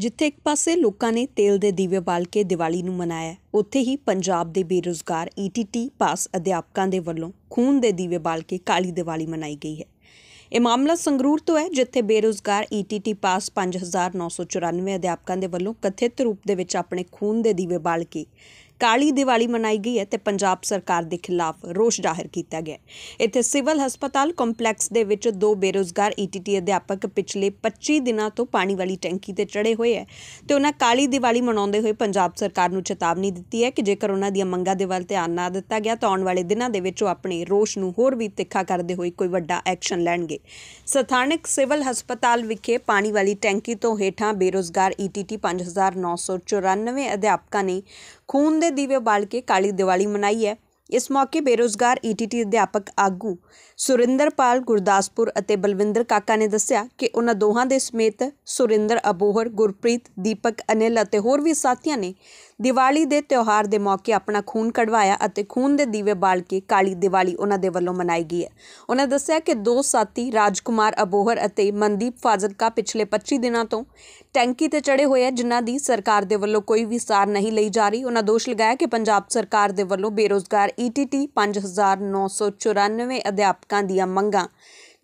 ਜਿੱਥੇ ਇੱਕ ਪਾਸੇ ਲੋਕਾਂ ਨੇ ਤੇਲ ਦੇ ਦੀਵੇ ਬਾਲ ਕੇ ਦੀਵਾਲੀ ਨੂੰ ਮਨਾਇਆ ਉੱਥੇ ਹੀ ਪੰਜਾਬ ਦੇ ਬੇਰੋਜ਼ਗਾਰ ਈਟੀਟੀ e ਪਾਸ ਅਧਿਆਪਕਾਂ ਦੇ ਵੱਲੋਂ ਖੂਨ ਦੇ ਦੀਵੇ ਬਾਲ ਕੇ ਕਾਲੀ ਦੀਵਾਲੀ ਮਨਾਈ ਗਈ ਹੈ ਇਹ ਮਾਮਲਾ ਸੰਗਰੂਰ ਤੋਂ ਹੈ ਜਿੱਥੇ ਬੇਰੋਜ਼ਗਾਰ ਈਟੀਟੀ e ਪਾਸ 5994 ਅਧਿਆਪਕਾਂ ਦੇ ਵੱਲੋਂ ਕਥਿਤ ਰੂਪ ਦੇ ਵਿੱਚ ਆਪਣੇ ਖੂਨ ਦੇ ਦੀਵੇ ਬਾਲ ਕੇ ਕਾਲੀ ਦੀਵਾਲੀ ਮਨਾਈ ਗਈ ਹੈ ਤੇ ਪੰਜਾਬ ਸਰਕਾਰ ਦੇ ਖਿਲਾਫ ਰੋਸ ਜ਼ਾਹਰ ਕੀਤਾ ਗਿਆ ਇੱਥੇ ਸਿਵਲ ਹਸਪਤਾਲ ਕੰਪਲੈਕਸ ਦੇ ਵਿੱਚ ਦੋ ਬੇਰੋਜ਼ਗਾਰ ਈਟੀਟੀ e ਅਧਿਆਪਕ ਪਿਛਲੇ 25 ਦਿਨਾਂ ਤੋਂ ਪਾਣੀ ਵਾਲੀ ਟੈਂਕੀ ਤੇ ਚੜੇ ਹੋਏ ਹੈ ਤੇ ਉਹਨਾਂ ਕਾਲੀ ਦੀਵਾਲੀ ਮਨਾਉਂਦੇ ਹੋਏ ਪੰਜਾਬ ਸਰਕਾਰ ਨੂੰ ਚੇਤਾਵਨੀ ਦਿੱਤੀ ਹੈ ਕਿ ਜੇਕਰ ਉਹਨਾਂ ਦੀਆਂ ਮੰਗਾਂ ਦੇ ਵੱਲ ਧਿਆਨ ਨਾ ਦਿੱਤਾ ਗਿਆ ਤਾਂ ਆਉਣ ਵਾਲੇ ਦਿਨਾਂ ਦੇ ਵਿੱਚ ਉਹ ਆਪਣੇ ਰੋਸ ਨੂੰ ਹੋਰ ਵੀ ਤਿੱਖਾ ਕਰਦੇ ਹੋਏ ਕੋਈ ਵੱਡਾ ਐਕਸ਼ਨ ਲੈਣਗੇ ਸਥਾਨਕ ਸਿਵਲ ਹਸਪਤਾਲ ਵਿਖੇ ਪਾਣੀ ਵਾਲੀ ਟੈਂਕੀ ਤੋਂ ਹੇਠਾਂ ਬੇਰੋਜ਼ਗਾਰ ਈਟੀਟੀ 5994 ਅਧਿਆਪਕਾਂ ਨੇ ਖੂਨ ਦੇ ਦੇ ਦੀਵੇ ਬਾਲ ਕੇ ਕਾਲੀ ਦੀਵਾਲੀ ਮਨਾਈ ਹੈ ਇਸ ਮੌਕੇ ਬੇਰੋਜ਼ਗਾਰ ਈਟੀਟੀ ਅਧਿਆਪਕ ਆਗੂ सुरेंद्रਪਾਲ ਗੁਰਦਾਸਪੁਰ ਅਤੇ ਬਲਵਿੰਦਰ ਕਾਕਾ ਨੇ ਦੱਸਿਆ ਕਿ ਉਹਨਾਂ ਦੋਹਾਂ ਦੇ ਸਮੇਤ ਸੁਰਿੰਦਰ ਅਬੋਹਰ ਗੁਰਪ੍ਰੀਤ ਦੀਪਕ ਅਨਿਲ ਅਤੇ ਹੋਰ ਵੀ ਸਾਥੀਆਂ ਨੇ ਦੀਵਾਲੀ ਦੇ ਤਿਉਹਾਰ ਦੇ ਮੌਕੇ ਆਪਣਾ ਖੂਨ ਕਢਵਾਇਆ ਅਤੇ ਖੂਨ ਦੇ ਦੀਵੇ ਬਾਲ ਕੇ ਕਾਲੀ ਦੀਵਾਲੀ ਉਹਨਾਂ ਦੇ ਵੱਲੋਂ ਮਨਾਈ ਗਈ ਹੈ ਉਹਨਾਂ ਦੱਸਿਆ ਕਿ ਦੋ ਸਾਥੀ ਰਾਜਕੁਮਾਰ ਅਬੋਹਰ ਅਤੇ ਮਨਦੀਪ ਕਾ ਪਿਛਲੇ 25 ਦਿਨਾਂ ਤੋਂ ਟੈਂਕੀ ਤੇ ਚੜੇ ਹੋਏ ਹਨ ਜਿਨ੍ਹਾਂ ਦੀ ਸਰਕਾਰ ਦੇ ਵੱਲੋਂ ਕੋਈ ਵੀ ਸਾਰ ਨਹੀਂ ਲਈ ਜਾ ਰਹੀ ਉਹਨਾਂ ਦੋਸ਼ ਲਗਾਇਆ ਕਿ ਪੰਜਾਬ ਸਰਕਾਰ ਦੇ ਵੱਲੋਂ ਬੇਰੋਜ਼ਗਾਰ ETT 5994 ਅਧਿਆਪਕਾਂ ਦੀਆਂ ਮੰਗਾਂ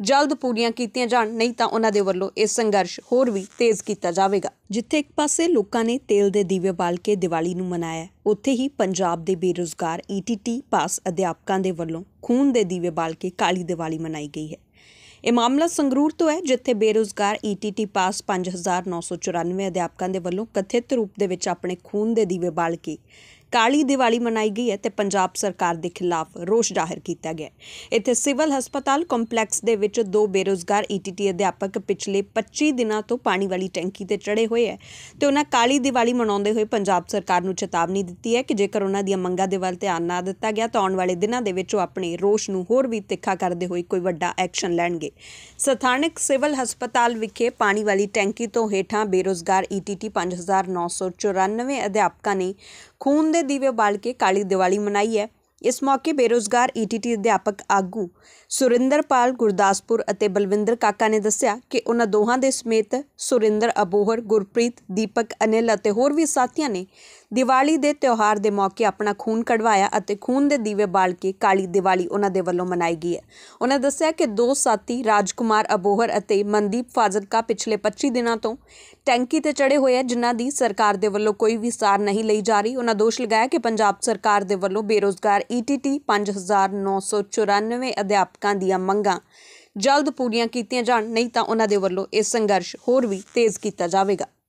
ਜਲਦ ਪੂਰੀਆਂ ਕੀਤੀਆਂ ਜਾਣ ਨਹੀਂ ਤਾਂ ਉਹਨਾਂ ਦੇ ਵੱਲੋਂ ਇਹ ਸੰਘਰਸ਼ ਹੋਰ ਵੀ ਤੇਜ਼ ਕੀਤਾ ਜਾਵੇਗਾ ਜਿੱਥੇ ਇੱਕ ਪਾਸੇ ਲੋਕਾਂ ਨੇ ਤੇਲ ਦੇ ਦੀਵੇ ਬਾਲ ਕੇ ਦੀਵਾਲੀ ਨੂੰ ਮਨਾਇਆ ਉੱਥੇ ਹੀ ਪੰਜਾਬ ਦੇ ਬੇਰੋਜ਼ਗਾਰ ਈਟੀਟੀ e ਪਾਸ ਅਧਿਆਪਕਾਂ ਦੇ ਵੱਲੋਂ ਖੂਨ ਦੇ ਦੀਵੇ ਬਾਲ ਕੇ ਕਾਲੀ ਦੀਵਾਲੀ ਮਨਾਈ ਗਈ ਹੈ ਇਹ ਮਾਮਲਾ ਸੰਗਰੂਰ ਤੋਂ ਹੈ ਜਿੱਥੇ ਬੇਰੋਜ਼ਗਾਰ ਈਟੀਟੀ e ਪਾਸ 5994 ਅਧਿਆਪਕਾਂ ਦੇ ਵੱਲੋਂ ਕਥਿਤ ਰੂਪ ਦੇ ਵਿੱਚ ਆਪਣੇ ਖੂਨ ਦੇ ਦੀਵੇ ਬਾਲ ਕੇ ਕਾਲੀ ਦੀਵਾਲੀ ਮਨਾਈ ਗਈ ਹੈ ਤੇ ਪੰਜਾਬ ਸਰਕਾਰ ਦੇ ਖਿਲਾਫ ਰੋਸ ਜ਼ਾਹਰ ਕੀਤਾ ਗਿਆ ਇੱਥੇ ਸਿਵਲ ਹਸਪਤਾਲ ਕੰਪਲੈਕਸ ਦੇ ਵਿੱਚ ਦੋ ਬੇਰੋਜ਼ਗਾਰ ਈਟੀਟੀ e ਅਧਿਆਪਕ ਪਿਛਲੇ 25 ਦਿਨਾਂ ਤੋਂ ਪਾਣੀ ਵਾਲੀ ਟੈਂਕੀ ਤੇ ਚੜੇ ਹੋਏ ਹੈ ਤੇ ਉਹਨਾਂ ਕਾਲੀ ਦੀਵਾਲੀ ਮਨਾਉਂਦੇ ਹੋਏ ਪੰਜਾਬ ਸਰਕਾਰ ਨੂੰ ਚੇਤਾਵਨੀ ਦਿੱਤੀ ਹੈ ਕਿ ਜੇਕਰ ਉਹਨਾਂ ਦੀਆਂ ਮੰਗਾਂ ਦੇ ਵੱਲ ਧਿਆਨ ਨਾ ਦਿੱਤਾ ਗਿਆ ਤਾਂ ਆਉਣ ਵਾਲੇ ਦਿਨਾਂ ਦੇ ਵਿੱਚ ਉਹ ਆਪਣੇ ਰੋਸ ਨੂੰ ਹੋਰ ਵੀ ਤਿੱਖਾ ਕਰਦੇ ਹੋਏ ਕੋਈ ਵੱਡਾ ਐਕਸ਼ਨ ਲੈਣਗੇ ਸਥਾਨਕ ਸਿਵਲ ਹਸਪਤਾਲ ਵਿਖੇ ਪਾਣੀ ਵਾਲੀ ਟੈਂਕੀ ਤੋਂ ਹੇਠਾਂ ਬੇਰੋਜ਼ਗਾਰ ਈਟੀਟੀ 5994 ਅਧਿਆਪਕਾਂ ਨੇ ਖੂਨ ਦੇ ਦੇ ਦੀਵੇ ਬਾਲ ਕੇ ਕਾਲੀ ਦੀਵਾਲੀ ਮਨਾਈ ਹੈ ਇਸ ਮੌਕੇ ਬੇਰੋਜ਼ਗਾਰ ਈਟੀਟੀ ਅਧਿਆਪਕ ਆਗੂ ਸੁਰਿੰਦਰਪਾਲ ਗੁਰਦਾਸਪੁਰ ਅਤੇ ਬਲਵਿੰਦਰ ਕਾਕਾ ਨੇ ਦੱਸਿਆ ਕਿ ਉਹਨਾਂ ਦੋਹਾਂ ਦੇ ਸਮੇਤ ਸੁਰਿੰਦਰ ਅਬੋਹਰ ਗੁਰਪ੍ਰੀਤ ਦੀਪਕ ਅਨਿਲ ਅਤੇ ਹੋਰ ਵੀ ਸਾਥੀਆਂ ਨੇ ਦੀਵਾਲੀ ਦੇ ਤਿਉਹਾਰ ਦੇ ਮੌਕੇ ਆਪਣਾ ਖੂਨ ਕਢਵਾਇਆ ਅਤੇ ਖੂਨ ਦੇ ਦੀਵੇ ਬਾਲ ਕੇ ਕਾਲੀ ਦੀਵਾਲੀ ਉਹਨਾਂ ਦੇ ਵੱਲੋਂ ਮਨਾਈ ਗਈ ਹੈ ਉਹਨਾਂ ਦੱਸਿਆ ਕਿ ਦੋ ਸਾਥੀ ਰਾਜਕੁਮਾਰ ਅਬੋਹਰ ਅਤੇ ਮਨਦੀਪ ਕਾ ਪਿਛਲੇ 25 ਦਿਨਾਂ ਤੋਂ ਟੈਂਕੀ ਤੇ ਚੜੇ ਹੋਏ ਹਨ ਜਿਨ੍ਹਾਂ ਦੀ ਸਰਕਾਰ ਦੇ ਵੱਲੋਂ ਕੋਈ ਵੀ ਸਾਰ ਨਹੀਂ ਲਈ ਜਾ ਰਹੀ ਉਹਨਾਂ ਦੋਸ਼ ਲਗਾਇਆ ਕਿ ਪੰਜਾਬ ਸਰਕਾਰ ਦੇ ਵੱਲੋਂ ਬੇਰੋਜ਼ਗਾਰ ਈਟੀਟੀ 5994 ਅਧਿਆਪਕਾਂ ਦੀਆਂ ਮੰਗਾਂ ਜਲਦ ਪੂਰੀਆਂ ਕੀਤੀਆਂ ਜਾਣ ਨਹੀਂ ਤਾਂ ਉਹਨਾਂ ਦੇ ਵੱਲੋਂ ਇਹ ਸੰਘਰਸ਼ ਹੋਰ ਵੀ ਤੇਜ਼ ਕੀਤਾ ਜਾਵੇਗਾ